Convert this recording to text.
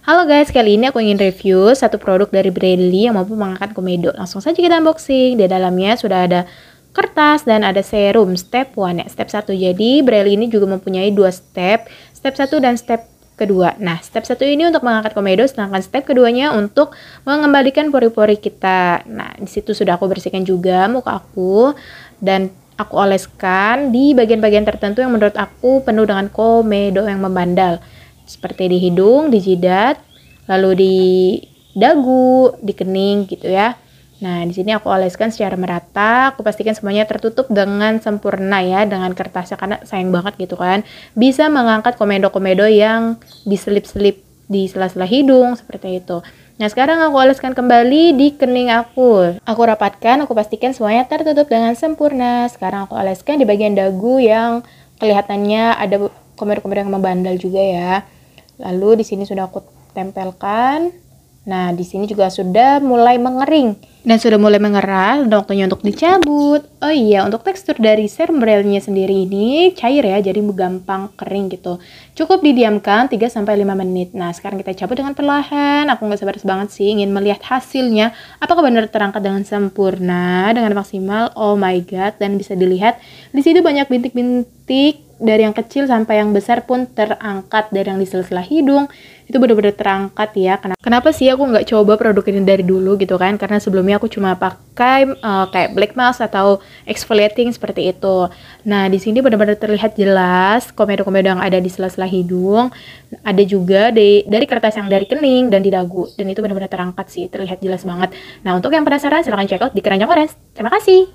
Halo guys, kali ini aku ingin review satu produk dari Bradley yang mampu mengangkat komedo. Langsung saja kita unboxing. Di dalamnya sudah ada kertas dan ada serum step 1 ya. Step 1. Jadi Bradley ini juga mempunyai dua step, step 1 dan step kedua. Nah, step satu ini untuk mengangkat komedo, sedangkan step keduanya untuk mengembalikan pori-pori kita. Nah, di situ sudah aku bersihkan juga muka aku dan aku oleskan di bagian-bagian tertentu yang menurut aku penuh dengan komedo yang membandel seperti di hidung, di jidat, lalu di dagu, di kening gitu ya. Nah, di sini aku oleskan secara merata, aku pastikan semuanya tertutup dengan sempurna ya, dengan kertasnya, karena sayang banget gitu kan. Bisa mengangkat komedo-komedo yang diselip-selip di sela-sela hidung, seperti itu. Nah, sekarang aku oleskan kembali di kening aku. Aku rapatkan, aku pastikan semuanya tertutup dengan sempurna. Sekarang aku oleskan di bagian dagu yang kelihatannya ada komedo-komedo yang membandel juga ya. Lalu di sini sudah aku tempelkan. Nah, di sini juga sudah mulai mengering dan sudah mulai mengeras, dan waktunya untuk dicabut. Oh iya, untuk tekstur dari sermbrelnya sendiri ini cair ya, jadi gampang kering gitu. Cukup didiamkan 3 sampai 5 menit. Nah, sekarang kita cabut dengan perlahan. Aku nggak sabar banget sih ingin melihat hasilnya. Apakah benar terangkat dengan sempurna, dengan maksimal? Oh my god, dan bisa dilihat di situ banyak bintik-bintik dari yang kecil sampai yang besar pun terangkat dari yang di sela-sela hidung itu benar-benar terangkat ya kenapa, kenapa sih aku nggak coba produk ini dari dulu gitu kan karena sebelumnya aku cuma pakai uh, kayak black mask atau exfoliating seperti itu nah di sini benar-benar terlihat jelas komedo-komedo yang ada di sela-sela hidung ada juga di, dari kertas yang dari kening dan di dagu dan itu benar-benar terangkat sih terlihat jelas banget nah untuk yang penasaran silahkan check out di keranjang orange terima kasih